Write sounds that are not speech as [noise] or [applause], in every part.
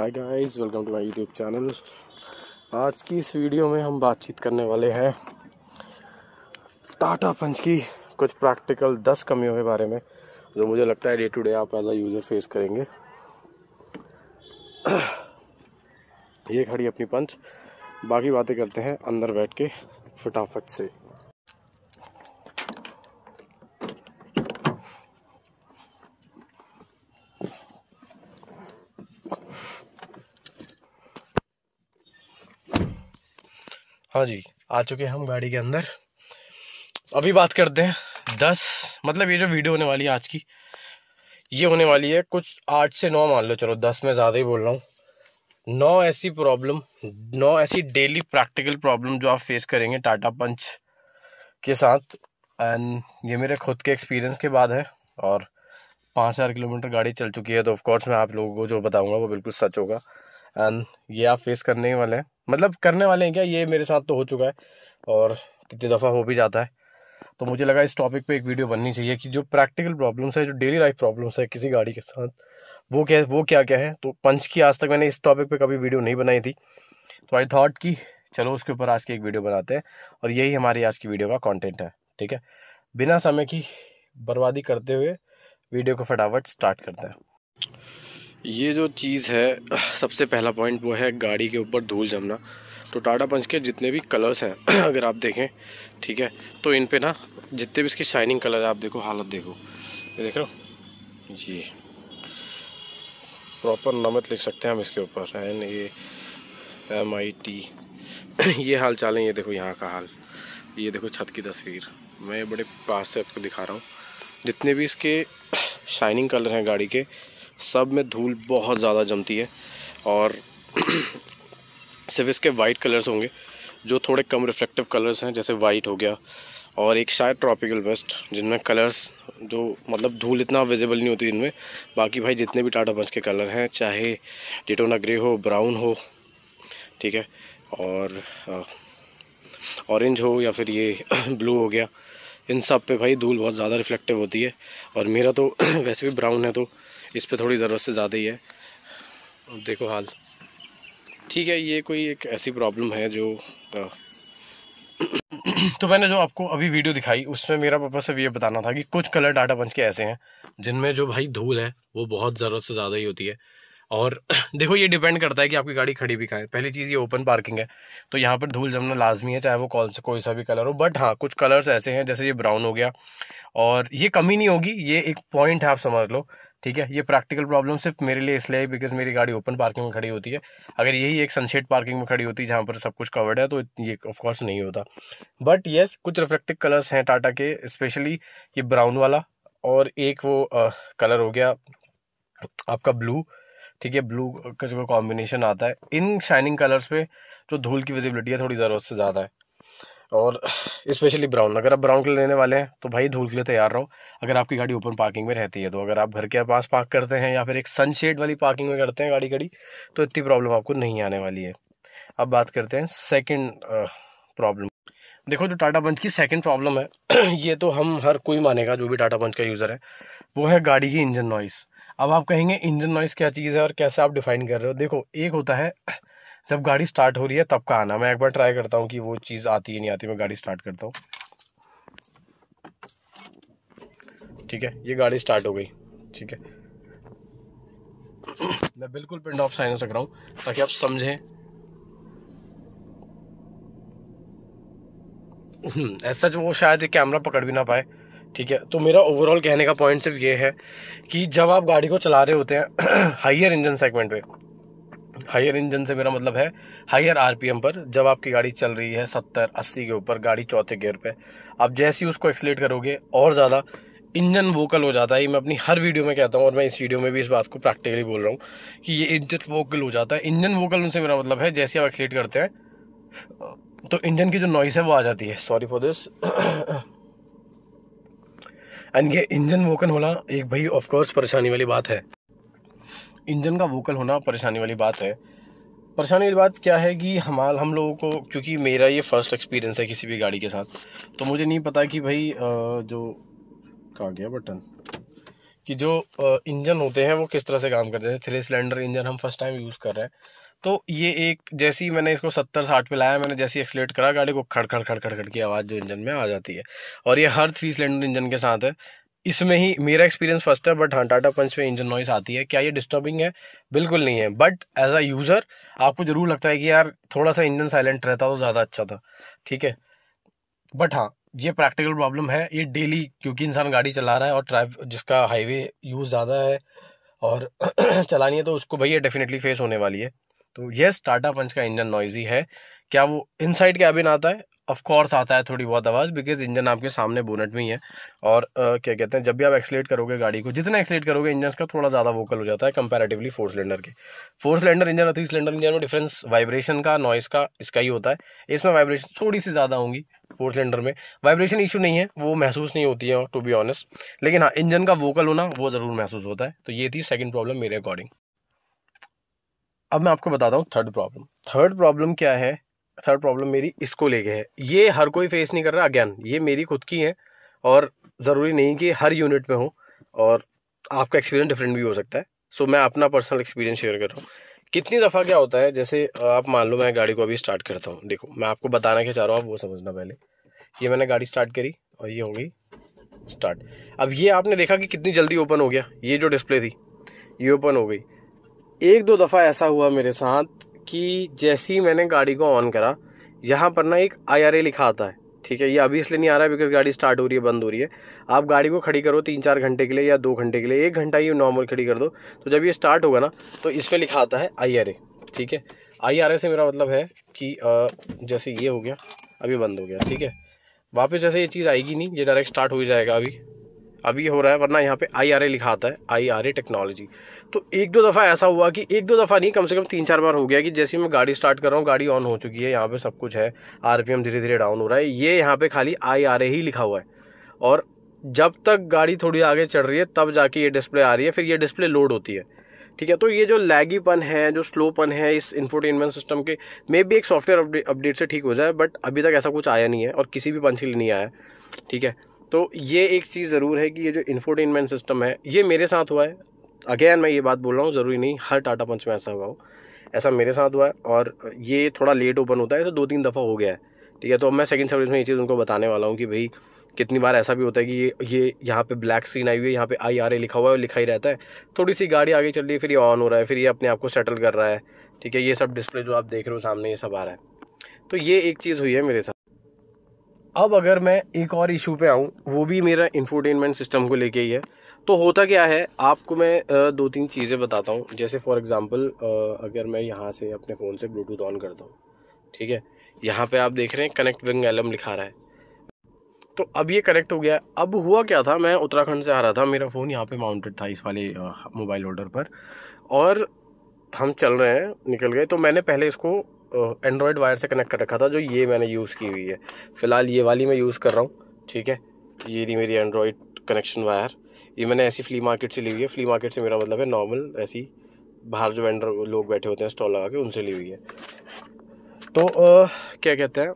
hi guys welcome to my YouTube channel आज की इस वीडियो में हम बातचीत करने वाले हैं टाटा पंच की कुछ प्रैक्टिकल दस कमियों के बारे में जो मुझे लगता है डे टू डे आप एज आ यूज़र फेस करेंगे ये खड़ी अपनी पंच बाकी बातें करते हैं अंदर बैठ के फटाफट से हाँ जी आ चुके हैं हम गाड़ी के अंदर अभी बात करते हैं दस मतलब ये जो वीडियो होने वाली है आज की ये होने वाली है कुछ आठ से नौ मान लो चलो दस में ज़्यादा ही बोल रहा हूँ नौ ऐसी प्रॉब्लम नौ ऐसी डेली प्रैक्टिकल प्रॉब्लम जो आप फेस करेंगे टाटा पंच के साथ एंड ये मेरे खुद के एक्सपीरियंस के बाद है और पाँच हज़ार किलोमीटर गाड़ी चल चुकी है तो ऑफकोर्स मैं आप लोगों को जो बताऊँगा वो बिल्कुल सच होगा एंड um, ये आप फेस करने ही वाले हैं मतलब करने वाले हैं क्या ये मेरे साथ तो हो चुका है और कितनी दफ़ा हो भी जाता है तो मुझे लगा इस टॉपिक पे एक वीडियो बननी चाहिए कि जो प्रैक्टिकल प्रॉब्लम्स है जो डेली लाइफ प्रॉब्लम्स है किसी गाड़ी के साथ वो क्या वो क्या क्या है तो पंच की आज तक मैंने इस टॉपिक पर कभी वीडियो नहीं बनाई थी तो आई थॉट कि चलो उसके ऊपर आज की एक वीडियो बनाते हैं और यही हमारी आज की वीडियो का कॉन्टेंट है ठीक है बिना समय की बर्बादी करते हुए वीडियो को फटाफट स्टार्ट करते हैं ये जो चीज़ है सबसे पहला पॉइंट वो है गाड़ी के ऊपर धूल जमना तो टाटा पंच के जितने भी कलर्स हैं [clears throat] अगर आप देखें ठीक है तो इन पे ना जितने भी इसकी शाइनिंग कलर है आप देखो हालत देखो ये देख रहे हो ये प्रॉपर नमत लिख सकते हैं हम इसके ऊपर N A M I T ये हाल चाल है ये देखो यहाँ का हाल ये देखो छत की तस्वीर मैं बड़े पास से आपको दिखा रहा हूँ जितने भी इसके शाइनिंग [clears throat] कलर हैं गाड़ी के सब में धूल बहुत ज़्यादा जमती है और [clears throat] सिर्फ इसके वाइट कलर्स होंगे जो थोड़े कम रिफ्लेक्टिव कलर्स हैं जैसे वाइट हो गया और एक शायद ट्रॉपिकल वेस्ट जिनमें कलर्स जो मतलब धूल इतना विजिबल नहीं होती इनमें बाकी भाई जितने भी टाटा पंच के कलर हैं चाहे डिटोना ग्रे हो ब्राउन हो ठीक है और ऑरेंज हो या फिर ये ब्लू [clears throat] हो गया इन सब पे भाई धूल बहुत ज़्यादा रिफ्लेक्टिव होती है और मेरा तो [clears throat] वैसे भी ब्राउन है तो इस पर थोड़ी ज़रूरत से ज़्यादा ही है अब देखो हाल ठीक है ये कोई एक ऐसी प्रॉब्लम है जो आ, [clears throat] तो मैंने जो आपको अभी वीडियो दिखाई उसमें मेरा पर्पज सिर्फ ये बताना था कि कुछ कलर डाटा पंच के ऐसे हैं जिनमें जो भाई धूल है वो बहुत ज़रूरत से ज़्यादा ही होती है और [clears throat] देखो ये डिपेंड करता है कि आपकी गाड़ी खड़ी भी कहाँ पहली चीज़ ये ओपन पार्किंग है तो यहाँ पर धूल जमना लाजमी है चाहे वो कौन सा कोई सा भी कलर हो बट हाँ कुछ कलर्स ऐसे हैं जैसे ये ब्राउन हो गया और ये कमी नहीं होगी ये एक पॉइंट है आप समझ लो ठीक है ये प्रैक्टिकल प्रॉब्लम सिर्फ मेरे लिए इसलिए है बिकॉज मेरी गाड़ी ओपन पार्किंग में खड़ी होती है अगर यही एक सनशेड पार्किंग में खड़ी होती है जहाँ पर सब कुछ कवर्ड है तो ये ऑफकोर्स नहीं होता बट येस कुछ रिफ्लेक्टिव कलर्स हैं टाटा के स्पेशली ये ब्राउन वाला और एक वो आ, कलर हो गया आपका ब्लू ठीक है ब्लू का जो कॉम्बिनेशन आता है इन शाइनिंग कलर्स पे जो तो धूल की विजिबिलिटी है थोड़ी ज़रूरत से ज़्यादा है और स्पेशली ब्राउन अगर आप ब्राउन कलर लेने वाले हैं तो भाई धूल के लिए तैयार रहो अगर आपकी गाड़ी ओपन पार्किंग में रहती है तो अगर आप घर के पास पार्क करते हैं या फिर एक सनशेड वाली पार्किंग में करते हैं गाड़ी गाड़ी तो इतनी प्रॉब्लम आपको नहीं आने वाली है अब बात करते हैं सेकेंड प्रॉब्लम देखो जो टाटा पंच की सेकंड प्रॉब्लम है [clears throat] ये तो हम हर कोई मानेगा जो भी टाटा पंच का यूज़र है वो है गाड़ी की इंजन नॉइस अब आप कहेंगे इंजन नॉइस क्या चीज़ है और कैसे आप डिफाइन कर रहे हो देखो एक होता है जब गाड़ी स्टार्ट हो रही है तब का आना मैं एक बार ट्राई करता हूँ कि वो चीज़ आती है नहीं आती मैं गाड़ी स्टार्ट करता हूँ ठीक है ये गाड़ी स्टार्ट हो गई ठीक है मैं बिल्कुल पिंड ऑफ साइनस रख रहा हूँ ताकि आप समझें हम्म, ऐसा जो वो शायद कैमरा पकड़ भी ना पाए ठीक है तो मेरा ओवरऑल कहने का पॉइंट सिर्फ ये है कि जब आप गाड़ी को चला रहे होते हैं हाइयर इंजन सेगमेंट पे हायर इंजन से मेरा मतलब है हायर आरपीएम पर जब आपकी गाड़ी चल रही है सत्तर अस्सी के ऊपर गाड़ी चौथे गियर पे आप जैसे ही उसको एक्सलेट करोगे और ज़्यादा इंजन वोकल हो जाता है ये मैं अपनी हर वीडियो में कहता हूँ और मैं इस वीडियो में भी इस बात को प्रैक्टिकली बोल रहा हूँ कि ये इंजन वोकल हो जाता है इंजन वोकल उनसे मेरा मतलब है जैसे आप एक्सलेट करते हैं तो इंजन की जो नॉइस है वो आ जाती है सॉरी फॉर दिस एंड ये इंजन वोकन होना एक भाई ऑफकोर्स परेशानी वाली बात है इंजन का वोकल होना परेशानी वाली बात है परेशानी वाली बात क्या है कि हमार हम लोगों को क्योंकि मेरा ये फर्स्ट एक्सपीरियंस है किसी भी गाड़ी के साथ तो मुझे नहीं पता कि भाई जो कहा गया बटन कि जो इंजन होते हैं वो किस तरह से काम करते हैं थ्री सिलेंडर इंजन हम फर्स्ट टाइम यूज़ कर रहे हैं तो ये एक जैसी मैंने इसको सत्तर साठ पे लाया मैंने जैसी एक्सलेट करा गाड़ी को खड़ खड़ खड़ खड़ खड़ की आवाज़ जो इंजन में आ जाती है और ये हर थ्री सिलेंडर इंजन के साथ है इसमें ही मेरा एक्सपीरियंस फर्स्ट है बट हाँ टाटा पंच में इंजन नॉइस आती है क्या ये डिस्टर्बिंग है बिल्कुल नहीं है बट एज अ यूज़र आपको ज़रूर लगता है कि यार थोड़ा सा इंजन साइलेंट रहता तो ज़्यादा अच्छा था ठीक है बट हाँ ये प्रैक्टिकल प्रॉब्लम है ये डेली क्योंकि इंसान गाड़ी चला रहा है और ट्राइव जिसका हाईवे यूज़ ज़्यादा है और [clears throat] चलानी है तो उसको भैया डेफिनेटली फेस होने वाली है तो येस टाटा पंच का इंजन नॉइजी है क्या वो इनसाइड कैबिन आता है ऑफ कोर्स आता है थोड़ी बहुत आवाज़ बिकॉज इंजन आपके सामने बोनट में ही है और आ, क्या कहते हैं जब भी आप एक्सलेट करोगे गाड़ी को जितना एक्सलेट करोगे इंजन का थोड़ा ज़्यादा वोकल हो जाता है कंपेरेटिवली फोर सिलेंडर के फोर सिलेंडर इंजन और थ्री सिलेंडर इंजन में डिफरेंस वाइब्रेशन का नॉइस का इसका ही होता है इसमें वाइब्रेशन थोड़ी सी ज़्यादा होंगी फोर सिलेंडर में वाइब्रेशन इशू नहीं है वो महसूस नहीं होती है टू बी ऑनेस्ट लेकिन हाँ इंजन का वोकल होना वो ज़रूर महसूस होता है तो ये थी सेकेंड प्रॉब्लम मेरे अकॉर्डिंग अब मैं आपको बताता हूँ थर्ड प्रॉब्लम थर्ड प्रॉब्लम क्या है थर्ड प्रॉब्लम मेरी इसको लेके है ये हर कोई फेस नहीं कर रहा अगेन ये मेरी खुद की है और ज़रूरी नहीं कि हर यूनिट में हो और आपका एक्सपीरियंस डिफरेंट भी हो सकता है सो so, मैं अपना पर्सनल एक्सपीरियंस शेयर कर रहा हूँ कितनी दफ़ा क्या होता है जैसे आप मान लो मैं गाड़ी को अभी स्टार्ट करता हूँ देखो मैं आपको बताना क्या चाह रहा हूँ आप वो समझना पहले ये मैंने गाड़ी स्टार्ट करी और ये हो गई स्टार्ट अब ये आपने देखा कि कितनी जल्दी ओपन हो गया ये जो डिस्प्ले थी ये ओपन हो गई एक दो दफ़ा ऐसा हुआ मेरे साथ कि जैसे ही मैंने गाड़ी को ऑन करा यहाँ पर ना एक आई लिखा आता है ठीक है ये अभी इसलिए नहीं आ रहा है बिकॉज गाड़ी स्टार्ट हो रही है बंद हो रही है आप गाड़ी को खड़ी करो तीन चार घंटे के लिए या दो घंटे के लिए एक घंटा ही नॉर्मल खड़ी कर दो तो जब ये स्टार्ट होगा ना तो इस पर लिखा आता है आई ठीक है आई से मेरा मतलब है कि जैसे ये हो गया अभी बंद हो गया ठीक है वापस जैसे ये चीज़ आएगी नहीं ये डायरेक्ट स्टार्ट हो जाएगा अभी अभी हो रहा है वरना यहाँ पे आई आर ए लिखा आता है आई आर ए टेक्नोलॉजी तो एक दो दफ़ा ऐसा हुआ कि एक दो दफ़ा नहीं कम से कम तीन चार बार हो गया कि जैसे मैं गाड़ी स्टार्ट कर रहा हूँ गाड़ी ऑन हो चुकी है यहाँ पे सब कुछ है एम धीरे धीरे डाउन हो रहा है ये यहाँ पे खाली आई आर ए ही लिखा हुआ है और जब तक गाड़ी थोड़ी आगे चढ़ रही है तब जाके ये डिस्प्ले आ रही है फिर ये डिस्प्ले लोड होती है ठीक है तो ये जो लैगीपन है जो स्लोपन है इस इन्फोटेनमेंट सिस्टम के मे भी एक सॉफ्टवेयर अपडेट से ठीक हो जाए बट अभी तक ऐसा कुछ आया नहीं है और किसी भी पंच के लिए नहीं आया ठीक है तो ये एक चीज़ ज़रूर है कि ये जो इन्फोटेनमेंट सिस्टम है ये मेरे साथ हुआ है अगेन मैं ये बात बोल रहा हूँ ज़रूरी नहीं हर टाटा पंच में ऐसा हुआ हो ऐसा मेरे साथ हुआ है और ये थोड़ा लेट ओपन होता है ऐसा दो तीन दफ़ा हो गया है ठीक है तो अब मैं सेकंड सर्विस में ये चीज़ उनको बताने वाला हूँ कि भाई कितनी बार ऐसा भी होता है कि ये ये यहाँ पे ब्लैक सीन आई हुई है यहाँ पे आई आर ए लिखा हुआ है और लिखा ही रहता है थोड़ी सी गाड़ी आगे चल रही है फिर ये ऑन हो रहा है फिर ये अपने आप को सेटल कर रहा है ठीक है ये सब डिस्प्ले जो आप देख रहे हो सामने ये सब आ रहा है तो ये एक चीज़ हुई है मेरे साथ अब अगर मैं एक और इशू पे आऊँ वो भी मेरा इंफोटेनमेंट सिस्टम को लेके ही है तो होता क्या है आपको मैं दो तीन चीज़ें बताता हूँ जैसे फॉर एग्ज़ाम्पल अगर मैं यहाँ से अपने फ़ोन से ब्लूटूथ ऑन करता हूँ ठीक है यहाँ पे आप देख रहे हैं कनेक्ट विंग एलम लिखा रहा है तो अब ये कनेक्ट हो गया अब हुआ क्या था मैं उत्तराखंड से आ रहा था मेरा फ़ोन यहाँ पे माउंटेड था इस वाले मोबाइल होल्डर पर और हम चल रहे हैं निकल गए तो मैंने पहले इसको एंड्रॉयड वायर से कनेक्ट कर रखा था जो ये मैंने यूज़ की हुई है फ़िलहाल ये वाली मैं यूज़ कर रहा हूँ ठीक है ये रही मेरी एंड्रॉयड कनेक्शन वायर ये मैंने ऐसी फ्ली मार्केट से ली हुई है फ्ली मार्केट से मेरा मतलब है नॉर्मल ऐसी बाहर जो वेंडर लोग बैठे होते हैं स्टॉल लगा के उनसे ली हुई है तो आ, क्या कहते हैं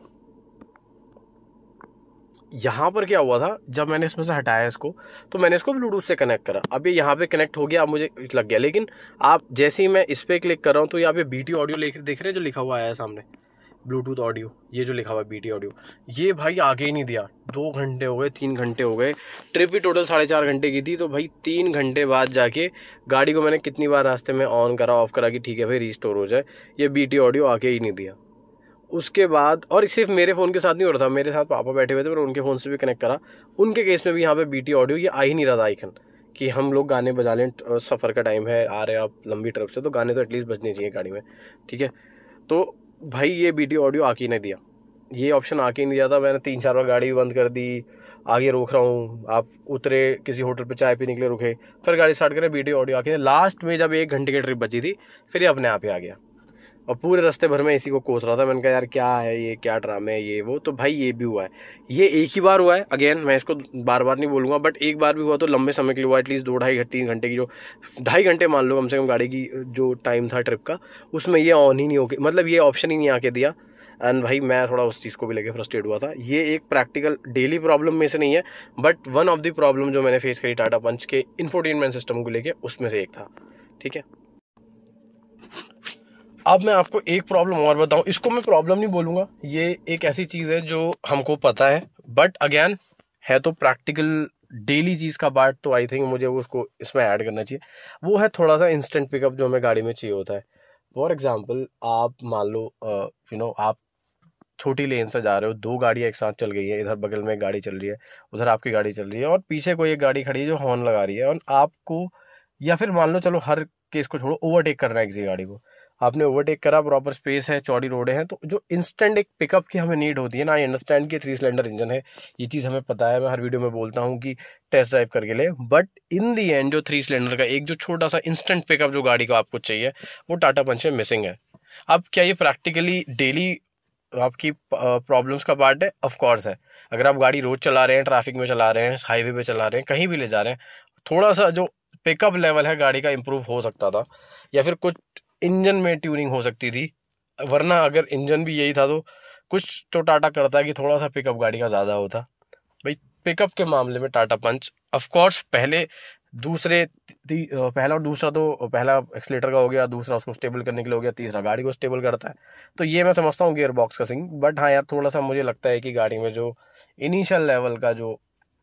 यहाँ पर क्या हुआ था जब मैंने इसमें से हटाया इसको तो मैंने इसको ब्लूटूथ से कनेक्ट करा अब ये यहाँ पे कनेक्ट हो गया अब मुझे लग गया लेकिन आप जैसे ही मैं इस पर क्लिक कर रहा हूँ तो यहाँ पे बी टी ऑडियो लेख देख रहे हैं जो लिखा हुआ आया सामने ब्लूटूथ ऑडियो ये जो लिखा हुआ है बी टी ऑडियो ये भाई आगे ही नहीं दिया दो घंटे हो गए तीन घंटे हो गए ट्रिप भी टोटल साढ़े चार घंटे की थी तो भाई तीन घंटे बाद जाके गाड़ी को मैंने कितनी बार रास्ते में ऑन करा ऑफ करा कि ठीक है भाई रिस्टोर हो जाए ये बी टी ऑडियो आगे ही नहीं दिया उसके बाद और सिर्फ मेरे फ़ोन के साथ नहीं हो रहा था मेरे साथ पापा बैठे हुए थे पर उनके फ़ोन से भी कनेक्ट करा उनके केस में भी यहाँ पे बीटी ऑडियो ये आ ही नहीं रहा था आइकन कि हम लोग गाने बजा लें सफ़र का टाइम है आ रहे हैं आप लंबी ट्रिप से तो गाने तो एटलीस्ट बजने चाहिए गाड़ी में ठीक है तो भाई ये बी ऑडियो आके ही नहीं दिया ये ऑप्शन आके ही नहीं दिया था मैंने तीन चार बार गाड़ी बंद कर दी आगे रोक रहा हूँ आप उतरे किसी होटल पर चाय पीने के लिए रुके फिर गाड़ी स्टार्ट करें बी ऑडियो आके लास्ट में जब एक घंटे की ट्रिप बची थी फिर ये अपने आप ही आ गया और पूरे रास्ते भर में इसी को कोस रहा था मैंने कहा यार क्या है ये क्या ड्रामे है ये वो तो भाई ये भी हुआ है ये एक ही बार हुआ है अगेन मैं इसको बार बार नहीं बोलूँगा बट एक बार भी हुआ तो लंबे समय के लिए हुआ एटलीस्ट दो ढाई तीन घंटे की जो ढाई घंटे मान लो कम से कम गाड़ी की जो टाइम था ट्रिप का उसमें ये ऑन ही नहीं हो मतलब ये ऑप्शन ही नहीं आके दिया एंड भाई मैं थोड़ा उस चीज़ को भी लेके फ्रस्ट्रेट हुआ था ये एक प्रैक्टिकल डेली प्रॉब्लम में से नहीं है but one of the problem जो मैंने फेस करी टाटा पंच के इन्फोटेनमेंट सिस्टम को लेके उसमें से एक था ठीक है अब मैं आपको एक प्रॉब्लम और बताऊं इसको मैं प्रॉब्लम नहीं बोलूँगा ये एक ऐसी चीज़ है जो हमको पता है बट अगेन है तो प्रैक्टिकल डेली चीज़ का बाट तो आई थिंक मुझे उसको इसमें ऐड करना चाहिए वो है थोड़ा सा इंस्टेंट पिकअप जो हमें गाड़ी में चाहिए होता है फॉर एग्ज़ाम्पल आप मान लो यू नो आप छोटी लेन से जा रहे हो दो गाड़ियाँ एक साथ चल गई है इधर बगल में एक गाड़ी चल रही है उधर आपकी गाड़ी चल रही है और पीछे कोई एक गाड़ी खड़ी है जो हॉर्न लगा रही है और आपको या फिर मान लो चलो हर केस को छोड़ो ओवरटेक करना है किसी गाड़ी को आपने ओवरटेक करा प्रॉपर स्पेस है चौड़ी रोडें हैं तो जो इंस्टेंट एक पिकअप की हमें नीड होती है ना आई अंडरस्टैंड कि थ्री सिलेंडर इंजन है ये चीज़ हमें पता है मैं हर वीडियो में बोलता हूँ कि टेस्ट ड्राइव करके ले बट इन दी एंड जो थ्री सिलेंडर का एक जो छोटा सा इंस्टेंट पिकअप जो गाड़ी का आपको चाहिए वो टाटा पंच में मिसिंग है अब क्या ये प्रैक्टिकली डेली आपकी प्रॉब्लम्स का पार्ट है ऑफकोर्स है अगर आप गाड़ी रोड चला रहे हैं ट्रैफिक में चला रहे हैं हाईवे पे चला रहे हैं कहीं भी ले जा रहे हैं थोड़ा सा जो पिकअप लेवल है गाड़ी का इम्प्रूव हो सकता था या फिर कुछ इंजन में ट्यूनिंग हो सकती थी वरना अगर इंजन भी यही था तो कुछ तो टाटा करता कि थोड़ा सा पिकअप गाड़ी का ज़्यादा होता भाई पिकअप के मामले में टाटा पंच ऑफकोर्स पहले दूसरे पहला और दूसरा तो पहला एक्सलेटर का हो गया दूसरा उसको स्टेबल करने के लिए हो गया तीसरा गाड़ी को स्टेबल करता है तो ये मैं समझता हूँ गियर बॉक्स का सिंग बट हाँ यार थोड़ा सा मुझे लगता है कि गाड़ी में जो इनिशियल लेवल का जो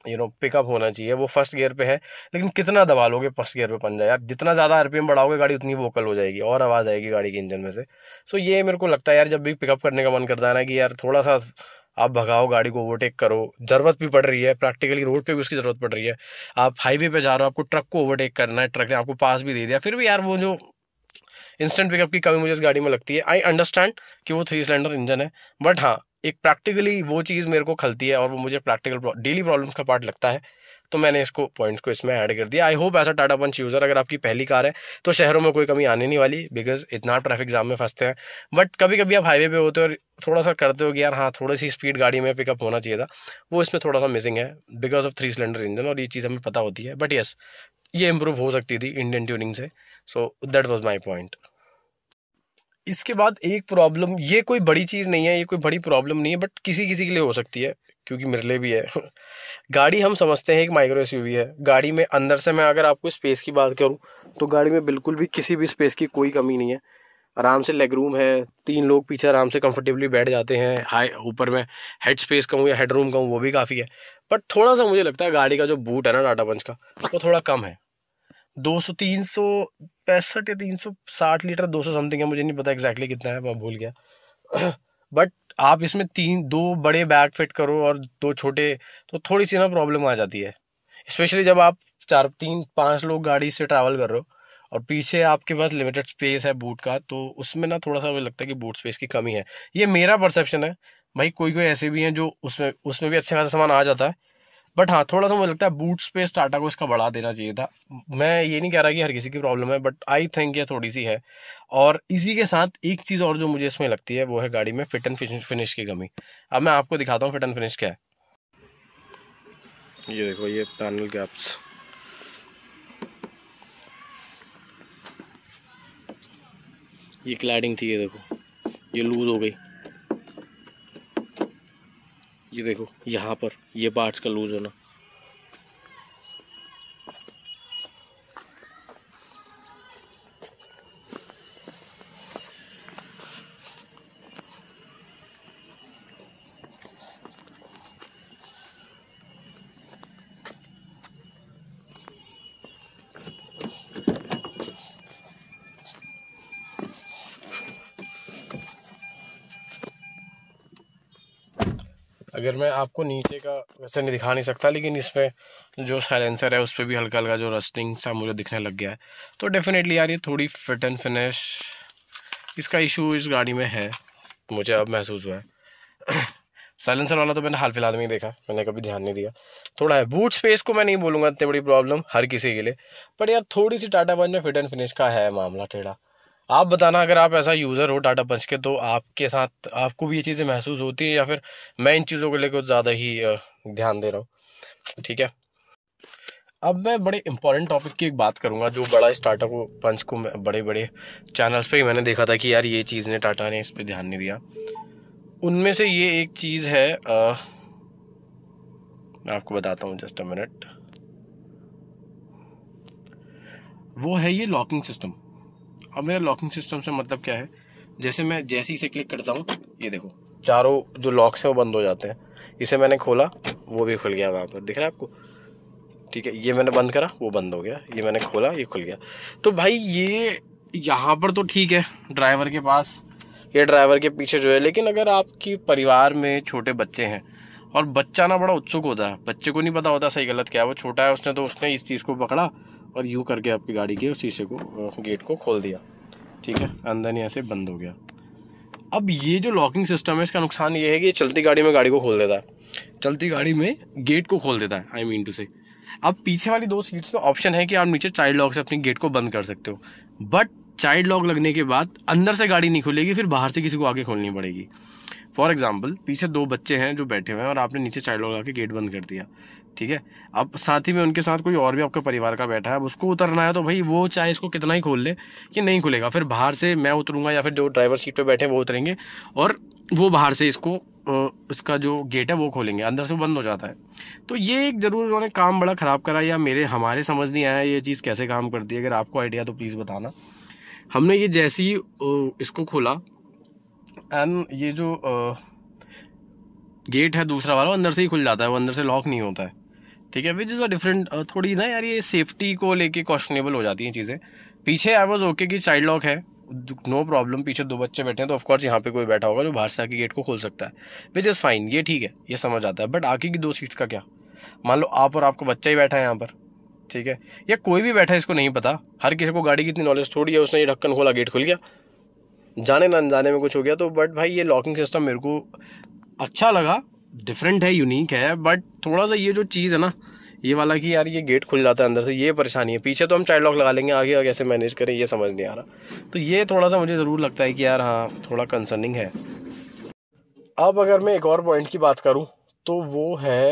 यू नो पिकअप होना चाहिए वो फर्स्ट गियर पे है लेकिन कितना दबा लोगे फर्स्ट गियर पे पंजा यार जितना ज़्यादा आरपीएम बढ़ाओगे गाड़ी उतनी वोकल हो जाएगी और आवाज़ आएगी गाड़ी के इंजन में से सो ये मेरे को लगता है यार जब भी पिकअप करने का मन करता है ना कि यार थोड़ा सा आप भगाओ गाड़ी को ओवरटेक करो ज़रूरत भी पड़ रही है प्रैक्टिकली रोड पे भी उसकी ज़रूरत पड़ रही है आप हाईवे पे जा रहे हो आपको ट्रक को ओवरटेक करना है ट्रक ने आपको पास भी दे दिया फिर भी यार वो जो इंस्टेंट पिकअप की कमी मुझे इस गाड़ी में लगती है आई अंडरस्टैंड कि वो थ्री सिलेंडर इंजन है बट हाँ एक प्रैक्टिकली वो चीज़ मेरे को खलती है और वो मुझे प्रैक्टिकल डेली प्रॉब्लम्स का पार्ट लगता है तो मैंने इसको पॉइंट्स को इसमें ऐड कर दिया आई होप ऐसा टाटा पंच यूज़र अगर आपकी पहली कार है तो शहरों में कोई कमी आने नहीं वाली बिकॉज इतना ट्रैफिक जाम में फंसते हैं बट कभी कभी आप हाईवे पे होते हो और थोड़ा सा करते हो कि यार हाँ थोड़ी सी स्पीड गाड़ी में पिकअप होना चाहिए था वो इसमें थोड़ा सा मिसिंग है because of three cylinder engine और ये चीज़ हमें पता होती है बट येस ये इम्प्रूव हो सकती थी इंडियन ट्यूनिंग से so that was my point इसके बाद एक प्रॉब्लम ये कोई बड़ी चीज़ नहीं है ये कोई बड़ी प्रॉब्लम नहीं है बट किसी किसी के लिए हो सकती है क्योंकि मेरे लिए भी है [laughs] गाड़ी हम समझते हैं एक माइक्रो एस है गाड़ी में अंदर से मैं अगर आपको स्पेस की बात करूँ तो गाड़ी में बिल्कुल भी किसी भी स्पेस की कोई कमी नहीं है आराम से लेग रूम है तीन लोग पीछे आराम से कंफर्टेबली बैठ जाते हैं हाई ऊपर में हेड स्पेस कहूँ या हेड रूम कहूँ वो भी काफ़ी है बट थोड़ा सा मुझे लगता है गाड़ी का जो बूट है ना टाटा पंच का वो थोड़ा कम है दो सौ तीन सौ पैंसठ या तीन सौ साठ लीटर दो सौ समथिंग है मुझे नहीं पता एग्जैक्टली exactly कितना है मैं भूल गया बट [clears throat] आप इसमें तीन दो बड़े बैग फिट करो और दो छोटे तो थोड़ी सी ना प्रॉब्लम आ जाती है स्पेशली जब आप चार तीन पाँच लोग गाड़ी से ट्रैवल कर रहे हो और पीछे आपके पास लिमिटेड स्पेस है बूट का तो उसमें ना थोड़ा सा मुझे लगता है कि बूट स्पेस की कमी है ये मेरा परसेप्शन है भाई कोई कोई ऐसे भी हैं जो उसमें उसमें भी अच्छा खासा सामान आ जाता है बट हाँ थोड़ा सा मुझे लगता है बूट स्पेस टाटा को इसका बढ़ा देना चाहिए था मैं ये नहीं कह रहा कि हर किसी की प्रॉब्लम है बट आई थिंक ये थोड़ी सी है और इसी के साथ एक चीज़ और जो मुझे इसमें लगती है वो है गाड़ी में फिट एंड फिनिश की कमी अब मैं आपको दिखाता हूँ फिट एंड फिनिश क्या है ये देखो ये पैनल गैप्स ये क्लैडिंग थी ये देखो ये लूज़ हो गई ये देखो यहाँ पर ये पार्ट्स का लूज़ होना अगर मैं आपको नीचे का वैसे नहीं दिखा नहीं सकता लेकिन इस पर जो साइलेंसर है उस पर भी हल्का हल्का जो रस्टिंग सा मुझे दिखने लग गया है तो डेफिनेटली यार ये थोड़ी फिट एंड फिनिश इसका इशू इस गाड़ी में है मुझे अब महसूस हुआ है साइलेंसर [coughs] वाला तो मैंने हाल फिलहाल में ही देखा मैंने कभी ध्यान नहीं दिया थोड़ा है बूट स्पेस को मैं नहीं बोलूँगा इतनी बड़ी प्रॉब्लम हर किसी के लिए पर यार थोड़ी सी टाटा वन में फिट एंड फिनिश का है मामला टेढ़ा आप बताना अगर आप ऐसा यूज़र हो डाटा पंच के तो आपके साथ आपको भी ये चीज़ें महसूस होती हैं या फिर मैं इन चीज़ों को लेकर कुछ ज़्यादा ही ध्यान दे रहा हूँ ठीक है अब मैं बड़े इंपॉर्टेंट टॉपिक की एक बात करूँगा जो बड़ा स्टार्टअप को पंच को बड़े बड़े चैनल्स पे ही मैंने देखा था कि यार ये चीज़ ने टाटा ने इस पर ध्यान नहीं दिया उनमें से ये एक चीज़ है आ, मैं आपको बताता हूँ जस्ट अ मिनट वो है ये लॉकिंग सिस्टम अब मेरा लॉकिंग सिस्टम से मतलब क्या है जैसे मैं जैसे ही इसे क्लिक करता हूँ ये देखो चारों जो लॉक्स हैं वो बंद हो जाते हैं इसे मैंने खोला वो भी खुल गया वहाँ पर दिख रहा है आपको ठीक है ये मैंने बंद करा वो बंद हो गया ये मैंने खोला ये खुल गया तो भाई ये यहाँ पर तो ठीक है ड्राइवर के पास ये ड्राइवर के पीछे जो है लेकिन अगर आपके परिवार में छोटे बच्चे हैं और बच्चा ना बड़ा उत्सुक होता है बच्चे को नहीं पता होता सही गलत क्या है वो छोटा है उसने तो उसने इस चीज़ को पकड़ा और यू करके आपकी गाड़ी के शीशे को गेट को खोल दिया ठीक है अंदर यहाँ से बंद हो गया अब ये जो लॉकिंग सिस्टम है इसका नुकसान ये है कि ये चलती गाड़ी में गाड़ी को खोल देता है चलती गाड़ी में गेट को खोल देता है आई मीन टू से अब पीछे वाली दो सीट्स में ऑप्शन है कि आप नीचे चाइल्ड लॉक से अपनी गेट को बंद कर सकते हो बट चाइल्ड लॉक लगने के बाद अंदर से गाड़ी नहीं खुलेगी फिर बाहर से किसी को आगे खोलनी पड़ेगी फॉर एग्जाम्पल पीछे दो बच्चे हैं जो बैठे हुए हैं और आपने नीचे चाइल्ड लॉक लगा के गेट बंद कर दिया ठीक है अब साथ ही में उनके साथ कोई और भी आपके परिवार का बैठा है अब उसको उतरना है तो भाई वो चाहे इसको कितना ही खोल ले कि नहीं खुलेगा फिर बाहर से मैं उतरूंगा या फिर जो ड्राइवर सीट पर बैठे वो उतरेंगे और वो बाहर से इसको इसका जो गेट है वो खोलेंगे अंदर से वो बंद हो जाता है तो ये एक ज़रूर उन्होंने काम बड़ा ख़राब करा या मेरे हमारे समझ नहीं आया ये चीज़ कैसे काम करती है अगर आपको आइडिया तो प्लीज़ बताना हमने ये जैसे ही इसको खोला एंड ये जो गेट है दूसरा वाला अंदर से ही खुल जाता है वो अंदर से लॉक नहीं होता है ठीक है विच इज़ अ डिफरेंट थोड़ी ना यार ये सेफ्टी को लेके क्वेश्चनेबल हो जाती हैं चीज़ें पीछे आई वॉज ओके कि चाइल्ड लॉक है नो प्रॉब्लम पीछे दो बच्चे बैठे हैं तो ऑफकोर्स यहाँ पे कोई बैठा होगा जो बाहर से आके गेट को खोल सकता है विच इज़ फाइन ये ठीक है ये समझ आता है बट आगे की दो सीट्स का क्या मान लो आप और आपका बच्चा ही बैठा है यहाँ पर ठीक है या कोई भी बैठा है इसको नहीं पता हर किसी को गाड़ी की इतनी नॉलेज थोड़ी है उसने ये ढक्कन खोला गेट खुल गया जाने ना अनजाने में कुछ हो गया तो बट भाई ये लॉकिंग सिस्टम मेरे को अच्छा लगा डिफरेंट है यूनिक है बट थोड़ा सा ये जो चीज़ है ना ये वाला कि यार ये गेट खुल जाता है अंदर से ये परेशानी है पीछे तो हम चाइल्ड लॉक लगा लेंगे आगे कैसे मैनेज करें ये समझ नहीं आ रहा तो ये थोड़ा सा मुझे ज़रूर लगता है कि यार हाँ थोड़ा कंसर्निंग है अब अगर मैं एक और पॉइंट की बात करूँ तो वो है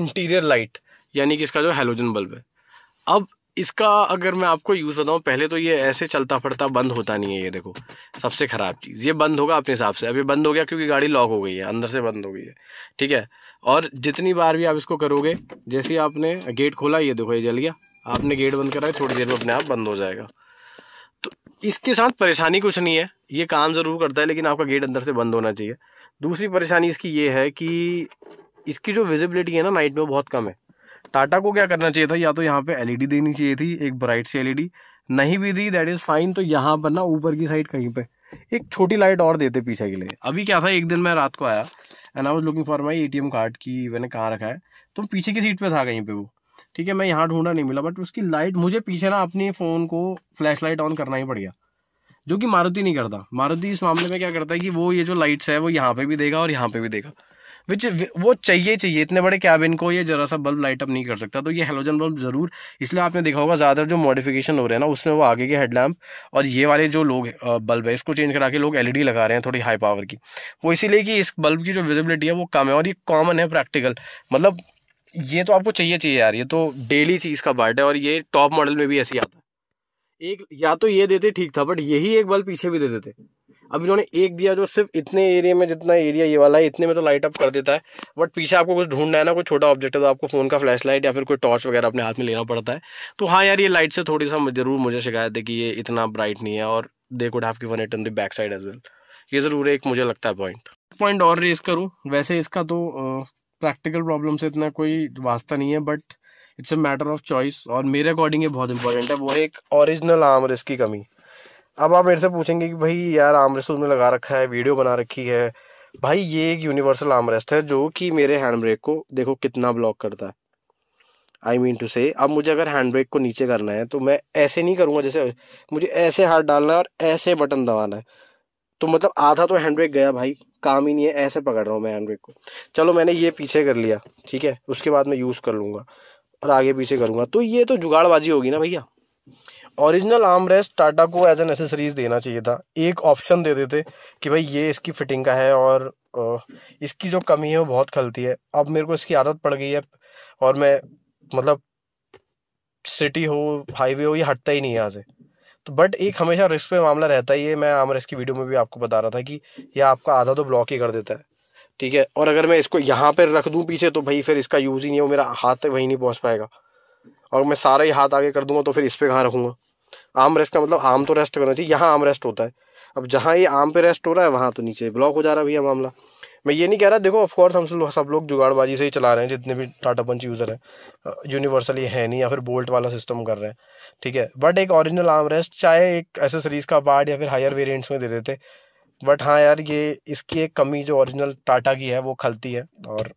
इंटीरियर लाइट यानी कि इसका जो हेलोजन बल्ब है अब इसका अगर मैं आपको यूज़ बताऊँ पहले तो ये ऐसे चलता फटता बंद होता नहीं है ये देखो सबसे ख़राब चीज़ ये बंद होगा अपने हिसाब से अभी बंद हो गया क्योंकि गाड़ी लॉक हो गई है अंदर से बंद हो गई है ठीक है और जितनी बार भी आप इसको करोगे जैसे आपने गेट खोला ये देखो ये जल गया आपने गेट बंद करा थोड़ी देर में अपने आप बंद हो जाएगा तो इसके साथ परेशानी कुछ नहीं है ये काम ज़रूर करता है लेकिन आपका गेट अंदर से बंद होना चाहिए दूसरी परेशानी इसकी ये है कि इसकी जो विजिबिलिटी है ना नाइट में बहुत कम है टाटा को क्या करना चाहिए था या तो यहाँ पे एलईडी e देनी चाहिए थी एक ब्राइट सी एलईडी e नहीं भी दी दैट इज़ फाइन तो यहाँ पर ना ऊपर की साइड कहीं पे एक छोटी लाइट और देते पीछे के लिए अभी क्या था एक दिन मैं रात को आया and I was looking for my a card की मैंने कहाँ रखा है तो पीछे की सीट पर था कहीं पे वो ठीक है मैं यहाँ ढूंढा नहीं मिला बट उसकी लाइट मुझे पीछे ना अपने फ़ोन को फ्लैश लाइट ऑन करना ही पड़ गया जो कि मारुति नहीं करता मारुति इस मामले में क्या करता है कि वो ये जो लाइट्स है वो यहाँ पे भी देगा और यहाँ पे भी देगा विच वो चाहिए चाहिए इतने बड़े कैबिन को ये ज़रा सा बल्ब लाइट अप नहीं कर सकता तो ये हेलोजन बल्ब ज़रूर इसलिए आपने देखा होगा ज़्यादातर जो मॉडिफिकेशन हो रहे हैं ना उसमें वो आगे के हेडलैम्प और ये वाले जो लोग बल्ब है इसको चेंज करा के लोग एल लगा रहे हैं थोड़ी हाई पावर की वो इसीलिए कि इस बल्ब की जो विजिबिलिटी है वो कम है और ये कॉमन है प्रैक्टिकल मतलब ये तो आपको चाहिए चाहिए यार ये तो डेली चीज़ का पार्ट है और ये टॉप मॉडल में भी ऐसे आता है एक या तो ये देते ठीक था बट यही एक बल्ब पीछे भी दे देते अब इन्होंने एक दिया जो सिर्फ इतने एरिया में जितना एरिया ये वाला है इतने में तो लाइट अप कर देता है बट पीछे आपको कुछ ढूंढना है ना कोई छोटा ऑब्जेक्ट है तो आपको फ़ोन का फ्लैश लाइट या फिर कोई टॉर्च वगैरह अपने हाथ में लेना पड़ता है तो हाँ यार ये लाइट से थोड़ी सा ज़रूर मुझे शिकायत है कि ये इतना ब्राइट नहीं है और they could have given it on the back side as well ये ज़रूर एक मुझे लगता है पॉइंट पॉइंट और रेस करूँ वैसे इसका तो प्रैक्टिकल प्रॉब्लम से इतना कोई वास्ता नहीं है but it's a matter of choice और मेरे अकॉर्डिंग ये बहुत इंपॉर्टेंट है वो एक ओरिजिनल आर्मरेस की कमी अब आप मेरे से पूछेंगे कि भाई यार आमरेस्ट उसमें लगा रखा है वीडियो बना रखी है भाई ये एक यूनिवर्सल आमरेस्ट है जो कि मेरे हैंड ब्रेक को देखो कितना ब्लॉक करता है आई मीन टू से अब मुझे अगर हैंड ब्रेक को नीचे करना है तो मैं ऐसे नहीं करूँगा जैसे मुझे ऐसे हाथ डालना है और ऐसे बटन दबाना है तो मतलब आधा तो हैंड ब्रेक गया भाई काम ही नहीं है ऐसे पकड़ रहा हूँ मैं हैंड ब्रेक को चलो मैंने ये पीछे कर लिया ठीक है उसके बाद मैं यूज़ कर लूँगा और आगे पीछे करूँगा तो ये तो जुगाड़बाजी होगी ना भैया ओरिजिनल आर्म रेस्ट टाटा को एज ए नेसेसरीज देना चाहिए था एक ऑप्शन दे देते कि भाई ये इसकी फिटिंग का है और इसकी जो कमी है वो बहुत खलती है अब मेरे को इसकी आदत पड़ गई है और मैं मतलब सिटी हो हाईवे हो ये हटता ही नहीं यहाँ से तो बट एक हमेशा रिस्क पे मामला रहता ही है मैं आमरेस की वीडियो में भी आपको बता रहा था कि ये आपका आधा तो ब्लॉक ही कर देता है ठीक है और अगर मैं इसको यहाँ पर रख दूँ पीछे तो भाई फिर इसका यूज़ ही नहीं हो मेरा हाथ तक वहीं नहीं पहुँच पाएगा और मैं सारा ही हाथ आगे कर दूंगा तो फिर इस पर कहाँ रखूंगा आम रेस्ट का मतलब आम तो रेस्ट करना चाहिए यहाँ आम रेस्ट होता है अब जहाँ ये आम पे रेस्ट हो रहा है वहाँ तो नीचे ब्लॉक हो जा रहा है भैया मामला मैं ये नहीं कह रहा देखो ऑफकोर्स हम सब लोग जुगाड़बाजी से ही चला रहे हैं जितने भी टाटा पंच यूज़र हैं यूनिवर्सल ये है नहीं या फिर बोल्ट वाला सिस्टम कर रहे हैं ठीक है बट एक ओरिजिनल आम रेस्ट चाहे एक एसेसरीज का पार्ट या फिर हायर वेरियंट्स में दे देते बट हाँ यार ये इसकी एक कमी जो ओरिजिनल टाटा की है वो खलती है और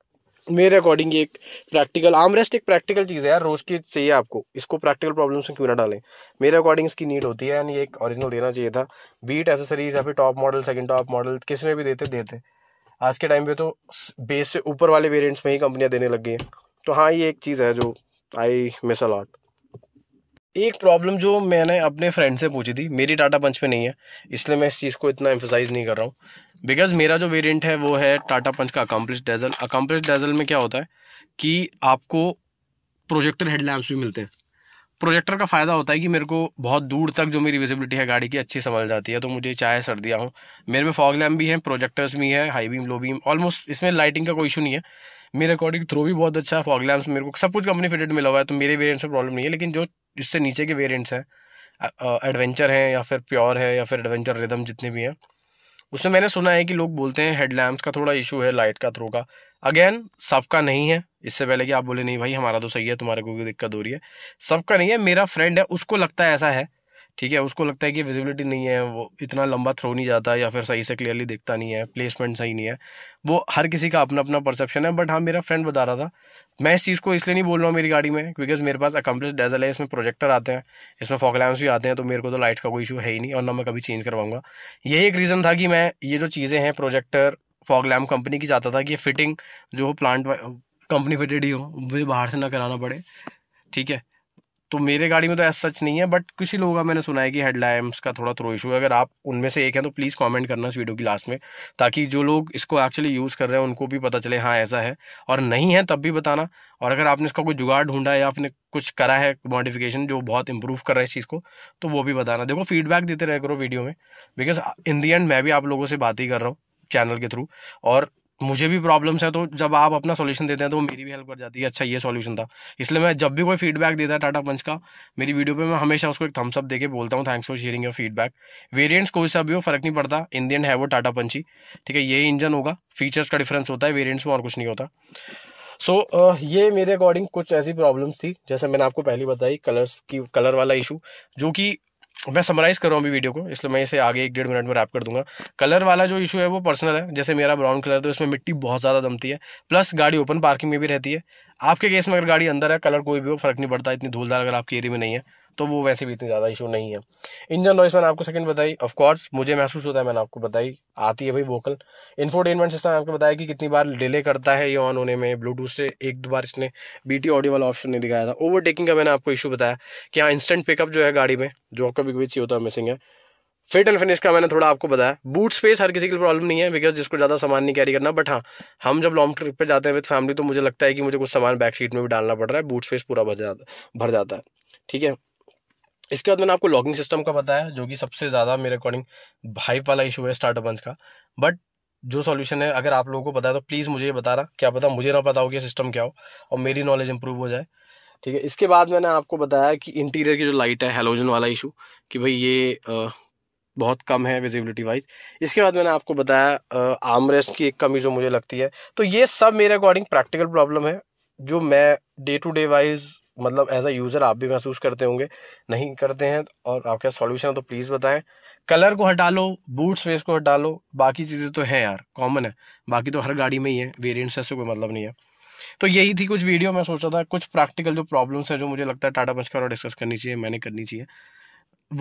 मेरे अकॉर्डिंग ये एक प्रैक्टिकल आमरेस्ट एक प्रैक्टिकल चीज़ है यार रोज़ की चाहिए आपको इसको प्रैक्टिकल प्रॉब्लम्स में क्यों ना डालें मेरे अकॉर्डिंग इसकी नीड होती है यानी ये एक ओरिजिनल देना चाहिए था बीट एसेसरीज या फिर top model second top model किस में भी देते देते आज के टाइम पे तो बेस से ऊपर वाले वेरियंट्स में ही कंपनियाँ देने लग गई हैं तो हाँ ये एक चीज़ है जो आई मिस अलॉट एक प्रॉब्लम जो मैंने अपने फ्रेंड से पूछी थी मेरी टाटा पंच में नहीं है इसलिए मैं इस चीज़ को इतना एम्फोसाइज नहीं कर रहा हूँ बिकॉज मेरा जो वेरिएंट है वो है टाटा पंच का अकम्पलिश डेजल अकम्पलिश डेजल में क्या होता है कि आपको प्रोजेक्टर हेडलैम्प्स भी मिलते हैं प्रोजेक्टर का फ़ायदा होता है कि मेरे को बहुत दूर तक जो मेरी विजिबिलिटी है गाड़ी की अच्छी समझ जाती है तो मुझे चाहे सर्दियाँ हों मेरे में फॉग लैम्प भी हैं प्रोजेक्टर्स भी हैं high beam low beam almost इसमें लाइटिंग का कोई इशू नहीं है मेरे अकॉर्डिंग थ्रो भी बहुत अच्छा है फॉग लैम्प्स मेरे को सब कुछ कंपनी फिटेड मिला हुआ है तो मेरे वेरियंट्स में प्रॉब्लम नहीं है लेकिन जो इससे नीचे के वेरियंट्स हैं एडवेंचर हैं या फिर प्योर है या फिर एडवेंचर रिदम जितने भी हैं उसमें मैंने सुना है कि लोग बोलते हैं हेड लैम्प्स का थोड़ा इशू है लाइट का थ्रो का अगेन सबका नहीं है इससे पहले कि आप बोले नहीं भाई हमारा तो सही है तुम्हारे को दिक्कत हो रही है सबका नहीं है मेरा फ्रेंड है उसको लगता है ऐसा है ठीक है उसको लगता है कि विजिबिलिटी नहीं है वो इतना लंबा थ्रो नहीं जाता या फिर सही से क्लियरली दिखता नहीं है प्लेसमेंट सही नहीं है वो हर किसी का अपना अपना परसेप्शन है बट हाँ मेरा फ्रेंड बता रहा था मैं इस चीज़ को इसलिए नहीं बोल रहा हूँ मेरी गाड़ी में बिकॉज मेरे पास अकम्पलिस डेजल है इसमें प्रोजेक्टर आते हैं इसमें फॉक भी आते हैं तो मेरे को तो लाइट्स का कोई इशू है ही नहीं और ना मैं कभी चेंज करवाऊंगा यही एक रीज़न था कि मैं ये जो चीज़ें हैं प्रोजेक्टर फॉग लैम्प कंपनी की चाहता था कि ये फिटिंग जो प्लांट कंपनी फिटेड ही हो मुझे बाहर से ना कराना पड़े ठीक है तो मेरे गाड़ी में तो ऐसा सच नहीं है बट किसी लोगों का मैंने सुना है कि हेडलाइट्स का थोड़ा थ्रो इशू है अगर आप उनमें से एक हैं तो प्लीज़ कमेंट करना इस वीडियो की लास्ट में ताकि जो लोग इसको एक्चुअली यूज़ कर रहे हैं उनको भी पता चले हाँ ऐसा है और नहीं है तब भी बताना और अगर आपने इसका कोई जुगाड़ ढूंढा या आपने कुछ करा है मॉडिफिकेशन जो बहुत इंप्रूव कर रहा है इस चीज़ को तो वो भी बताना देखो फीडबैक देते रहे करो वीडियो में बिकॉज इन दी एंड मैं भी आप लोगों से बात ही कर रहा हूँ चैनल के थ्रू और मुझे भी प्रॉब्लम्स है तो जब आप अपना सोल्यूशन देते हैं तो मेरी भी हेल्प कर जाती है अच्छा ये सोल्यूशन था इसलिए मैं जब भी कोई फीडबैक देता है टाटा पंच का मेरी वीडियो पे मैं हमेशा उसको एक थम्सअप देके बोलता हूँ thanks for sharing your feedback variants कोई सा भी हो फर्क नहीं पड़ता इंडियन है वो टाटा पंच ही ठीक है यही इंजन होगा फीचर्स का डिफरेंस होता है वेरियंट्स में और कुछ नहीं होता सो so, uh, ये मेरे अकॉर्डिंग कुछ ऐसी प्रॉब्लम्स थी जैसे मैंने आपको पहले बताई कलर्स की कलर वाला इशू जो कि मैं समराइज कर रहा हूँ अभी वीडियो को इसलिए मैं इसे आगे एक डेढ़ मिनट में रैप कर दूंगा कलर वाला जो इशू है वो पर्सनल है जैसे मेरा ब्राउन कलर है तो इसमें मिट्टी बहुत ज़्यादा दमती है प्लस गाड़ी ओपन पार्किंग में भी रहती है आपके केस में अगर गाड़ी अंदर है कलर कोई भी हो फर्क नहीं पड़ता इतनी धूलदार अगर आपकी एरिया में नहीं है तो वो वैसे भी इतनी ज़्यादा इशू नहीं है इंजन नॉइस मैंने आपको सेकंड बताई ऑफकोर्स मुझे महसूस होता है मैंने आपको बताई आती है भाई वोकल इन्फोटेनमेंट सिस्टम आपको बताया कि कितनी बार डिले करता है ये ऑन होने में ब्लूटूथ से एक दो बार इसने बी ऑडियो वाला ऑप्शन नहीं दिखाया था ओवरटेकिंग का मैंने आपको इशू बताया कि हाँ इंस्टेंट पिकअप जो है गाड़ी में जो कभी कभी चाहिए होता है मिसिंग है फिट एंड फिनिश का मैंने थोड़ा आपको बताया बूट स्पेस हर किसी के लिए प्रॉब्लम नहीं है बिकॉज जिसको ज़्यादा सामान नहीं कैरी करना बट हाँ हम जब लॉन्ग ट्रिप पे जाते हैं विद फैमिली तो मुझे लगता है कि मुझे कुछ सामान बैक सीट में भी डालना पड़ रहा है बूट स्पेस पूरा भर जाता भर जाता है ठीक है इसके बाद मैंने आपको लॉगिंग सिस्टम का बताया जो कि सबसे ज़्यादा मेरे अकॉर्डिंग हाइप वाला इशू है बंस का बट जो सॉल्यूशन है अगर आप लोगों को बताया तो प्लीज़ मुझे ये बता रहा क्या पता मुझे ना पता हो कि सिस्टम क्या हो और मेरी नॉलेज इंप्रूव हो जाए ठीक है इसके बाद मैंने आपको बताया कि इंटीरियर की जो लाइट है हेलोजन वाला इशू कि भाई ये बहुत कम है विजिबिलिटी वाइज इसके बाद मैंने आपको बताया आर्मरेस्ट की एक कमी जो मुझे लगती है तो ये सब मेरे अकॉर्डिंग प्रैक्टिकल प्रॉब्लम है जो मैं डे टू डे वाइज मतलब एज अ यूज़र आप भी महसूस करते होंगे नहीं करते हैं और आपके पास सॉल्यूशन है तो प्लीज़ बताएं कलर को हटा लो बूट स्पेस को हटा लो बाकी चीज़ें तो हैं यार कॉमन है बाकी तो हर गाड़ी में ही है वेरियंट्स से कोई मतलब नहीं है तो यही थी कुछ वीडियो मैं सोचा था कुछ प्रैक्टिकल जो प्रॉब्लम्स हैं जो मुझे लगता है टाटा पंचकर और डिस्कस करनी चाहिए मैंने करनी चाहिए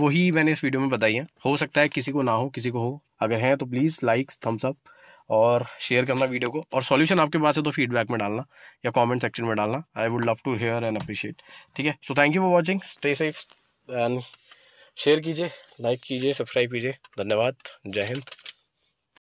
वही मैंने इस वीडियो में बताई है हो सकता है किसी को ना हो किसी को हो अगर हैं तो प्लीज़ लाइक थम्सअप और शेयर करना वीडियो को और सॉल्यूशन आपके पास है तो फीडबैक में डालना या कमेंट सेक्शन में डालना I would love to hear and appreciate ठीक है so thank you for watching stay safe and share कीजिए लाइक कीजिए सब्सक्राइब कीजिए धन्यवाद जय हिंद